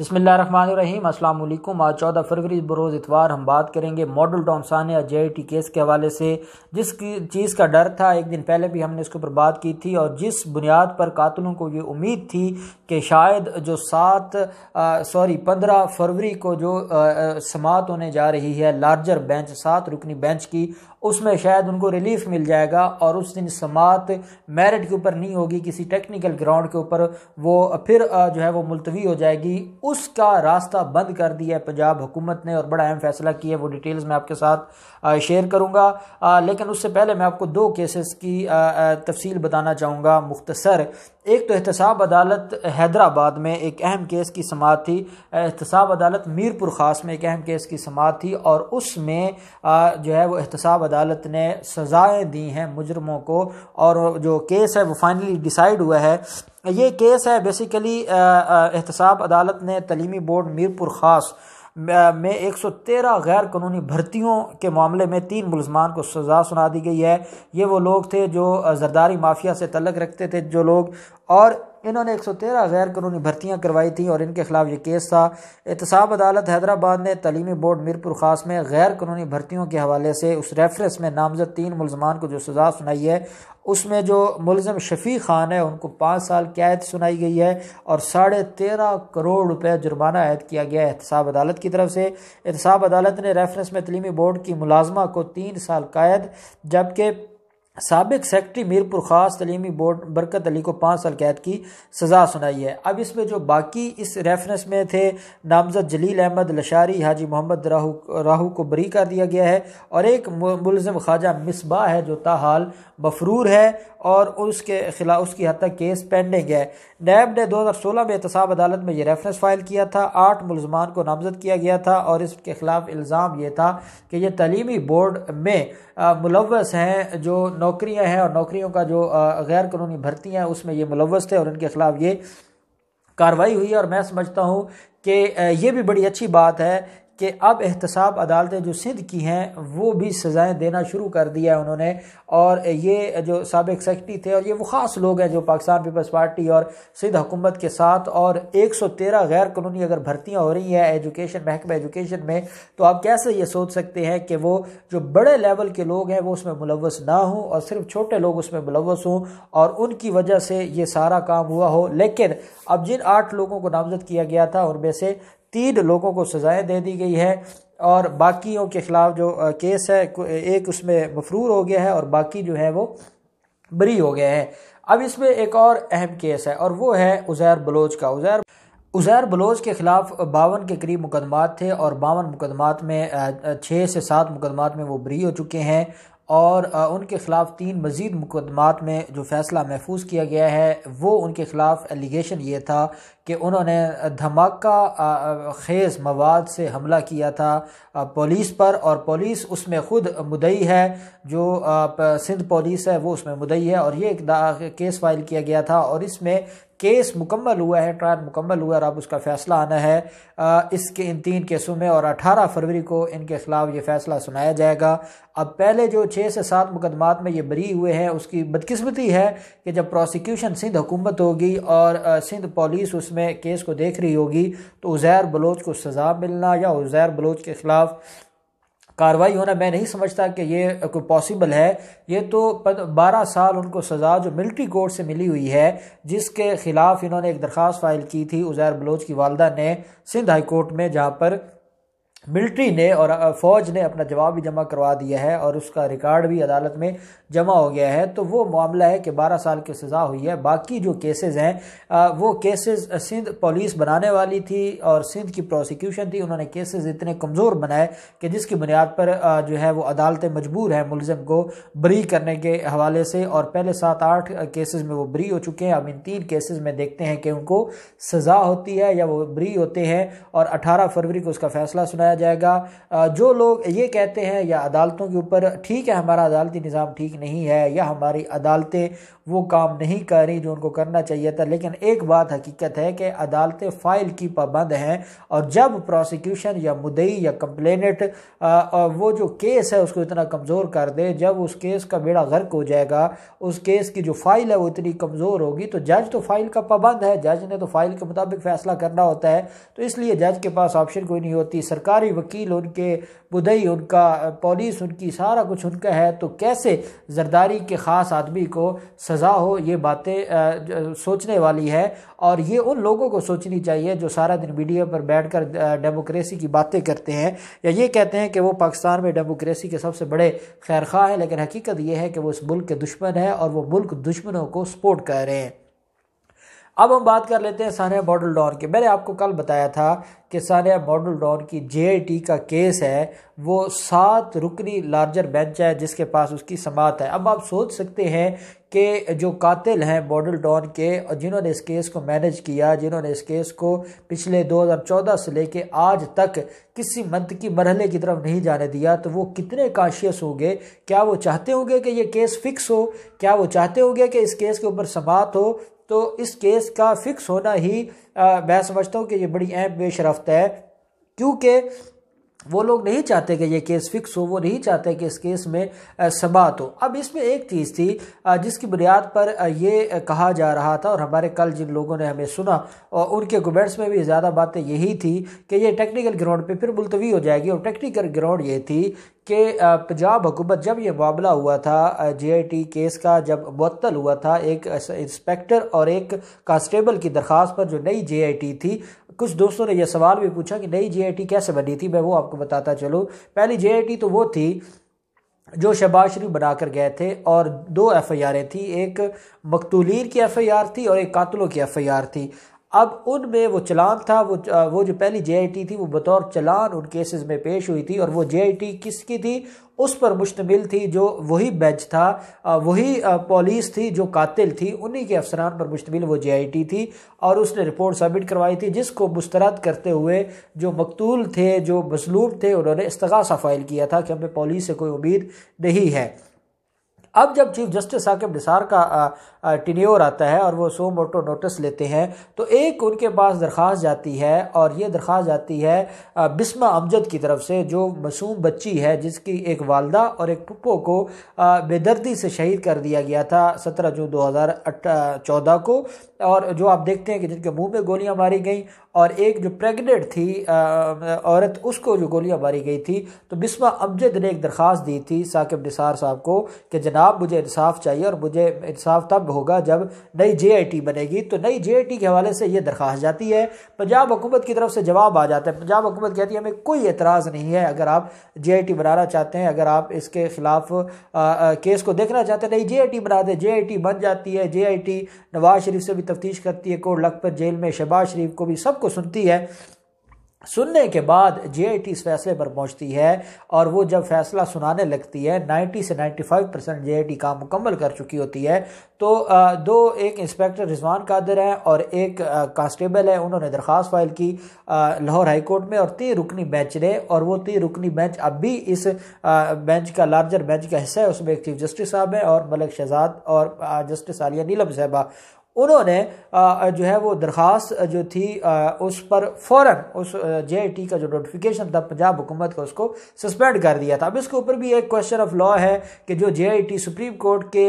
बसमिल अस्सलाम वालेकुम आज चौदह फरवरी बरोज़ इतवार हम बात करेंगे मॉडल डोमसान सानिया जे टी केस के हवाले से जिस चीज़ का डर था एक दिन पहले भी हमने इसके ऊपर बात की थी और जिस बुनियाद पर कातलों को ये उम्मीद थी कि शायद जो सात सॉरी पंद्रह फरवरी को जो समात होने जा रही है लार्जर बेंच सात रुकनी बेंच की उसमें शायद उनको रिलीफ मिल जाएगा और उस दिन समात मेरिट के ऊपर नहीं होगी किसी टेक्निकल ग्राउंड के ऊपर वो फिर जो है वो मुलतवी हो जाएगी उसका रास्ता बंद कर दिया है पंजाब हुकूमत ने और बड़ा अहम फैसला किया है वो डिटेल्स मैं आपके साथ शेयर करूँगा लेकिन उससे पहले मैं आपको दो केसेस की तफसील बताना चाहूँगा मुख्तसर एक तो एहतसाब अदालत हैदराबाद में एक अहम केस की समात थी एहतसाब अदालत मीरपुर ख़ास में एक अहम केस की समात थी और उसमें जो है वो एहतसाब अदालत ने सज़ाएँ दी हैं मुजरमों को और जो केस है वो फाइनली डिसाइड हुआ है ये केस है बेसिकली एहतसाब अदालत ने तलीमी बोर्ड मीरपुर ख़ास में 113 गैर कानूनी भर्तियों के मामले में तीन मुलजमान को सज़ा सुना दी गई है ये वो लोग थे जो जरदारी माफिया से तलक रखते थे जो लोग और इन्होंने 113 गैर कानूनी भर्तियाँ करवाई थी और इनके खिलाफ ये केस था एहतसाब अदालत हैदराबाद ने तलीमी बोर्ड मीरपुर खास में गैर कानूनी भर्तियों के हवाले से उस रेफरेंस में नामजद तीन मुलजमान को जो सज़ा सुनाई है उसमें जो मुलम शफी खान है उनको पाँच साल कैद सुनाई गई है और साढ़े तेरह करोड़ रुपये जुर्माना आयद किया गया है एहतसाब अदालत की तरफ से एहतसाब अदालत ने रेफरेंस में तलीमी बोर्ड की मुलाजमा को तीन साल कैद जबकि सबक सेक्रटरी मीरपुर ख़ास तलीमी बोर्ड बरकत अली को पाँच साल कैद की सज़ा सुनाई है अब इसमें जो बाकी इस रेफरेंस में थे नामजद जलील अहमद लशारी हाजी मोहम्मद राहू राहू को बरी कर दिया गया है और एक मुलम ख्वाजा मिसबा है जो ताहाल मफरूर है और उसके खिलाफ उसकी हद तक केस पेंडिंग है नैब ने दो हज़ार सोलह में एहतसाब अदालत में यह रेफरेंस फाइल किया था आठ मुलजमान को नामजद किया गया था और इसके ख़िलाफ़ इल्ज़ाम ये था कि यह तलीमी बोर्ड में मुलवस हैं जो नौकरियां हैं और नौकरियों का जो गैर कानूनी भर्ती हैं उसमें ये मुलवस थे और इनके खिलाफ ये कार्रवाई हुई है और मैं समझता हूँ कि ये भी बड़ी अच्छी बात है कि अब एहतसाब अदालतें जो सिंध की हैं वो भी सज़ाएँ देना शुरू कर दिया है उन्होंने और ये जो सबक सेक्रटरी थे और ये वो ख़ास लोग हैं जो पाकिस्तान पीपल्स पार्टी और सिंध हुकूमत के साथ और एक सौ तेरह गैर कानूनी अगर भर्तियाँ हो रही हैं एजुकेशन महकमे एजुकेशन में तो आप कैसे ये सोच सकते हैं कि वो जो बड़े लेवल के लोग हैं वो उसमें मुलवस ना हों और सिर्फ छोटे लोग उसमें मुलवस हों और उनकी वजह से ये सारा काम हुआ हो लेकिन अब जिन आठ लोगों को नामजद किया गया था उनमें से तीन लोगों को सज़ाएं दे दी गई है और बाकियों के ख़िलाफ़ जो केस है एक उसमें मफरूर हो गया है और बाकी जो है वो बरी हो गए हैं अब इसमें एक और अहम केस है और वो है उज़ैर बलोच का उज़ैर उज़ैर बलोच के ख़िलाफ़ बावन के करीब मुकदमात थे और बावन मुकदमात में छः से सात मुकदमात में वो बरी हो चुके हैं और उनके ख़िलाफ़ तीन मज़ीद मुकदमात में जो फ़ैसला महफूज किया गया है वो उनके ख़िलाफ़ एलिगेशन ये था कि उन्होंने धमाका खेज़ मवाद से हमला किया था पुलिस पर और पुलिस उसमें ख़ुद मुदई है जो सिंध पुलिस है वो उसमें मुदई है और ये एक केस फाइल किया गया था और इसमें केस मुकम्मल हुआ है ट्रायल मुकम्मल हुआ है और अब उसका फैसला आना है इसके इन तीन केसों में और 18 फरवरी को इनके खिलाफ ये फैसला सुनाया जाएगा अब पहले जो छः से सात मुकदमात में ये बरी हुए हैं उसकी बदकिस्मती है कि जब प्रोसिक्यूशन सिंध हुकूमत होगी और सिंध पुलिस उसमें केस को देख रही होगी तो उज़ैर बलोच को सज़ा मिलना या उज़ैर बलोच के ख़िलाफ़ कार्रवाई होना मैं नहीं समझता कि ये कोई पॉसिबल है ये तो बारह साल उनको सज़ा जो मिलिट्री कोर्ट से मिली हुई है जिसके ख़िलाफ़ इन्होंने एक दरख्वास्त फ़ाइल की थी उज़ैर बलोच की वालदा ने सिंध हाई कोर्ट में जहाँ पर मिलिट्री ने और फौज ने अपना जवाब भी जमा करवा दिया है और उसका रिकॉर्ड भी अदालत में जमा हो गया है तो वो मामला है कि 12 साल की सज़ा हुई है बाकी जो केसेस हैं वो केसेस सिंध पुलिस बनाने वाली थी और सिंध की प्रोसिक्यूशन थी उन्होंने केसेस इतने कमज़ोर बनाए कि जिसकी बुनियाद पर जो है वो अदालतें मजबूर हैं मुलजम को बरी करने के हवाले से और पहले सात आठ केसेज में वो बरी हो चुके हैं अब इन तीन केसेज में देखते हैं कि उनको सज़ा होती है या वो बरी होते हैं और अठारह फरवरी को उसका फैसला सुनाया जाएगा जो लोग ये कहते हैं या अदालतों के ऊपर ठीक है हमारा अदालती निज़ाम ठीक नहीं है या हमारी अदालतें वो काम नहीं कर रही जो उनको करना चाहिए था लेकिन एक बात हकीकत है कि अदालतें फ़ाइल की पाबंद हैं और जब प्रोसिक्यूशन या मुदई या कंप्लेनेट वो जो केस है उसको इतना कमज़ोर कर दे जब उस केस का बेड़ा गर्क हो जाएगा उस केस की जो फ़ाइल है वो इतनी कमज़ोर होगी तो जज तो फ़ाइल का पाबंद है जज ने तो फ़ाइल के मुताबिक फ़ैसला करना होता है तो इसलिए जज के पास ऑप्शन कोई नहीं होती सरकार सरकारी वकील उनके बुदई उनका पुलिस उनकी सारा कुछ उनका है तो कैसे जरदारी के ख़ास आदमी को सज़ा हो ये बातें सोचने वाली है और ये उन लोगों को सोचनी चाहिए जो सारा दिन मीडिया पर बैठ कर डेमोक्रेसी की बातें करते हैं या ये कहते हैं कि वो पाकिस्तान में डेमोक्रेसी के सबसे बड़े खा हैं लेकिन हकीकत ये है कि वो इस मुल्क के दुश्मन है और वो मुल्क दुश्मनों को सपोर्ट कर रहे हैं अब हम बात कर लेते हैं सानिया मॉडल डॉन की मैंने आपको कल बताया था कि सानिया मॉडल डॉन की जे का केस है वो सात रुकनी लार्जर बेंच है जिसके पास उसकी समात है अब आप सोच सकते हैं कि जो कातिल हैं मॉडल डॉन के और जिन्होंने इस केस को मैनेज किया जिन्होंने इस केस को पिछले 2014 से लेके आज तक किसी मंथ की मरहले की तरफ नहीं जाने दिया तो वो कितने काशियस होंगे क्या वो चाहते होंगे कि ये केस फिक्स हो क्या वो चाहते होंगे कि इस केस के ऊपर समात हो तो इस केस का फिक्स होना ही आ, मैं समझता हूँ कि ये बड़ी अहम बेशरफ्त है क्योंकि वो लोग नहीं चाहते कि ये केस फिक्स हो वो नहीं चाहते कि इस केस में सबात हो अब इसमें एक चीज़ थी जिसकी बुनियाद पर ये कहा जा रहा था और हमारे कल जिन लोगों ने हमें सुना और उनके कमेंट्स में भी ज़्यादा बातें यही थी कि ये टेक्निकल ग्राउंड पे फिर मुलतवी हो जाएगी और टेक्निकल ग्राउंड ये थी कि पंजाब हुकूमत जब ये मामला हुआ था जे केस का जब मअतल हुआ था एक इंस्पेक्टर और एक कांस्टेबल की दरख्वास्त पर जो नई जे थी कुछ दोस्तों ने यह सवाल भी पूछा कि नई जेआईटी कैसे बनी थी मैं वो आपको बताता चलूँ पहली जेआईटी तो वो थी जो शहबाज शरीफ बनाकर गए थे और दो एफ आई थी एक मकतूलीर की एफ आई आर थी और एक कातलों की एफ आई आर थी अब उनमें वो चलान था वो वो जो पहली जेआईटी थी वो बतौर चलान उन केसेस में पेश हुई थी और वो जेआईटी किसकी थी उस पर मुश्तमिल थी जो वही बेच था वही पुलिस थी जो कातिल थी उन्हीं के अफसरान पर मुश्तमिल वो जेआईटी थी और उसने रिपोर्ट सबमिट करवाई थी जिसको मुस्तरद करते हुए जो मकतूल थे जो मसलूब थे उन्होंने इस्तगासा फ़ाइल किया था कि हमें पुलिस से कोई उम्मीद नहीं है अब जब चीफ जस्टिस साकिब निसार का टिन्योर आता है और वो सो मोटो नोटिस लेते हैं तो एक उनके पास दरख्वास्त जाती है और ये दरख्वास्त जाती है बिस्मा अमजद की तरफ से जो मासूम बच्ची है जिसकी एक वालदा और एक पुप्पो को बेदर्दी से शहीद कर दिया गया था सत्रह जून दो हज़ार चौदह को और जो आप देखते हैं कि जिनके मुंह में गोलियां मारी गई और एक जो प्रेग्नेंट थी आ, औरत उसको जो गोलियां मारी गई थी तो बिस्मा अमजद ने एक दरख्वास्त दी थी साकिब निसार साहब को कि जनाब मुझे इंसाफ चाहिए और मुझे इंसाफ तब होगा जब नई जे बनेगी तो नई जे के हवाले से ये दरख्वास्त जाती है पंजाब हुकूमत की तरफ से जवाब आ जाता है पंजाब हुकूमत कहती है हमें कोई एतराज़ नहीं है अगर आप जे बनाना चाहते हैं अगर आप इसके ख़िलाफ़ केस को देखना चाहते हैं नई जे बना दें जे बन जाती है जे नवाज़ शरीफ से भी तफ्तीश करती है कोर्ट लखपत जेल में शहबाज शरीफ को भी सबको को सुनती है सुनने के बाद जेआईटी इस फैसले पर पहुंचती है और वो जब फैसला सुनाने लगती है 90 से 95 परसेंट जे काम मुकम्मल कर चुकी होती है तो दो एक इंस्पेक्टर रिजवान कादर हैं और एक कांस्टेबल है उन्होंने दरख्वास्त फाइल की लाहौर हाई कोर्ट में और तीन रुकनी बेंच ने और वो तीन रुकनी बेंच अब भी इस बेंच का लार्जर बेंच का हिस्सा है उसमें एक चीफ जस्टिस साहब हैं और मलिक शहजाद और जस्टिस आलिया नीलम साहबा उन्होंने जो है वो दरख्वास्त जो थी उस पर फ़ौर उस जे टी का जो नोटिफिकेशन था पंजाब हुकूमत का उसको सस्पेंड कर दिया था अब इसके ऊपर भी एक क्वेश्चन ऑफ लॉ है कि जो जे टी सुप्रीम कोर्ट के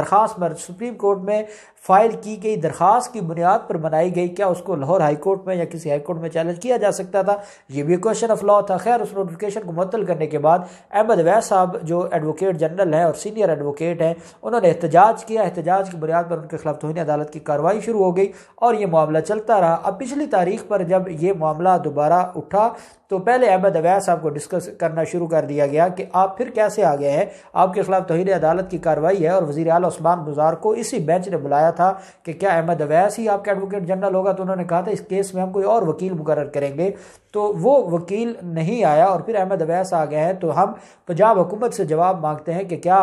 दरख्वास्त पर सुप्रीम कोर्ट में फाइल की गई दरख्वास्त की बुनियाद पर बनाई गई क्या उसको लाहौर हाई कोर्ट में या किसी हाई कोर्ट में चैलेंज किया जा सकता था ये भी क्वेश्चन ऑफ लॉ था खैर उस नोटिफिकेशन को मुतल करने के बाद अहमद वैस साहब जो एडवोकेट जनरल हैं और सीनियर एडवोकेट हैं उन्होंने एहतजाज किया एहतजाज की बुनियाद पर उनके खिलाफ तोहन अदालत की कार्रवाई शुरू हो गई और ये मामला चलता रहा अब पिछली तारीख पर जब ये मामला दोबारा उठा तो पहले अहमद अवैस साहब को डिस्कस करना शुरू कर दिया गया कि आप फिर कैसे आ गए हैं आपके खिलाफ तोहन अदालत की कार्रवाई है और वजी अल ओस्मान गुजार को इसी बेंच ने बुलाया था कि क्या अहमद अवैस ही आपके एडवोकेट जनरल होगा तो उन्होंने कहा था इस केस में हम कोई और वकील मुकर करेंगे तो वो वकील नहीं आया और फिर अहमद अवैस आ गए हैं तो हम पंजाब हुकूमत से जवाब मांगते हैं कि क्या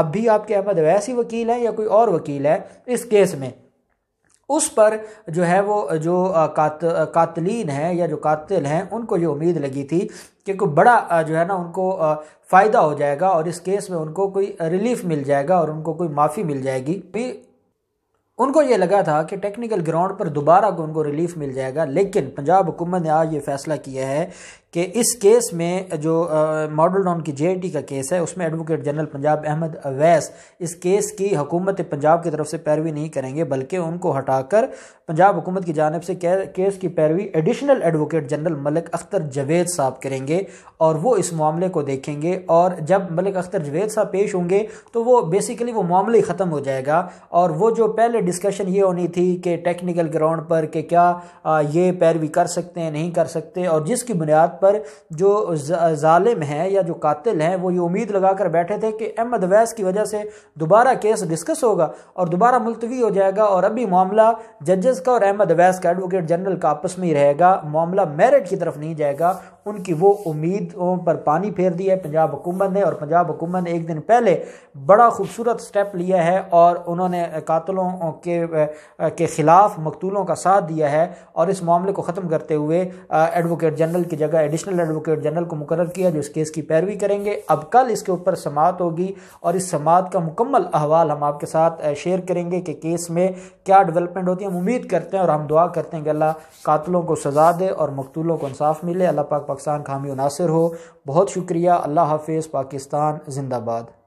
अब भी आपके अहमद अवैस ही वकील हैं या कोई और वकील है इस केस में उस पर जो है वो जो कात कातलीन हैं या जो कातिल हैं उनको ये उम्मीद लगी थी कि कोई बड़ा जो है ना उनको फ़ायदा हो जाएगा और इस केस में उनको कोई रिलीफ मिल जाएगा और उनको कोई माफ़ी मिल जाएगी उनको ये लगा था कि टेक्निकल ग्राउंड पर दोबारा को उनको रिलीफ मिल जाएगा लेकिन पंजाब हुकूमत ने आज ये फैसला किया है कि इस केस में जो मॉडल टाउन की जे का केस है उसमें एडवोकेट जनरल पंजाब अहमद अवैस इस केस की हुकूमत पंजाब की तरफ से पैरवी नहीं करेंगे बल्कि उनको हटाकर पंजाब हुकूमत की जानब से केस की पैरवी additional advocate general Malik Akhtar Javed साहब करेंगे और वो इस मामले को देखेंगे और जब मलिक अख्तर जवेद साहब पेश होंगे तो वो बेसिकली वो मामला ही ख़त्म हो जाएगा और वो जो पहले डिस्कशन ये होनी थी कि टेक्निकल ग्राउंड पर कि क्या ये पैरवी कर सकते हैं नहीं कर सकते और जिसकी बुनियाद पर जो ालिम हैं या जो कातिल हैं वो ये उम्मीद लगा कर बैठे थे कि अहमद अवैस की वजह से दोबारा केस डिस्कस होगा और दोबारा मुलतवी हो जाएगा और अभी मामला जजेस का और अहमद अवैस का एडवोकेट जनरल का आपस में ही रहेगा मामला मेरिट की तरफ नहीं जाएगा उनकी वो उम्मीदों पर पानी फेर दिया है पंजाब हुकूमत ने और पंजाब हुकूमत ने एक दिन पहले बड़ा खूबसूरत स्टेप लिया है और उन्होंने कातलों के के ख़िलाफ़ मकतूलों का साथ दिया है और इस मामले को ख़त्म करते हुए एडवोकेट जनरल की जगह एडिशनल एडवोकेट जनरल को मुकर किया जो इस केस की पैरवी करेंगे अब कल इसके ऊपर समात होगी और इस समात का मुकम्मल अहवाल हम आपके साथ शेयर करेंगे कि केस में क्या डेवलपमेंट होती है हम उम्मीद करते हैं और हम दुआ करते हैं कि अल्लाह कातलों को सज़ा दे और मकतूलों को इंसाफ मिले अल्लाह पाक पाकिस्तान खामी हामी हो बहुत शुक्रिया अल्लाह हाफिज़ पाकिस्तान जिंदाबाद